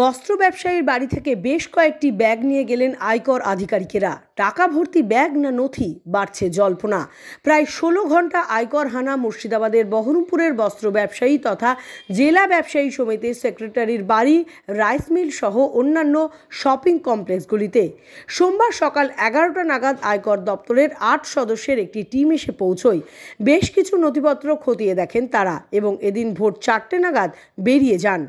বস্ত্র ব্যবসায়ীর বাড়ি থেকে বেশ কয়েকটি ব্যাগ নিয়ে গেলেন আয়কর আধিকারিকেরা টাকা ভর্তি ব্যাগ না নথি বাড়ছে জল্পনা প্রায় ষোলো ঘন্টা আয়কর হানা মুর্শিদাবাদের বহরমপুরের বস্ত্র ব্যবসায়ী তথা জেলা ব্যবসায়ী সমিতির সেক্রেটারির বাড়ি রাইস মিল সহ অন্যান্য শপিং কমপ্লেক্সগুলিতে সোমবার সকাল এগারোটা নাগাদ আয়কর দপ্তরের আট সদস্যের একটি টিম এসে পৌঁছয় বেশ কিছু নথিপত্র খতিয়ে দেখেন তারা এবং এদিন ভোর চারটে নাগাদ বেরিয়ে যান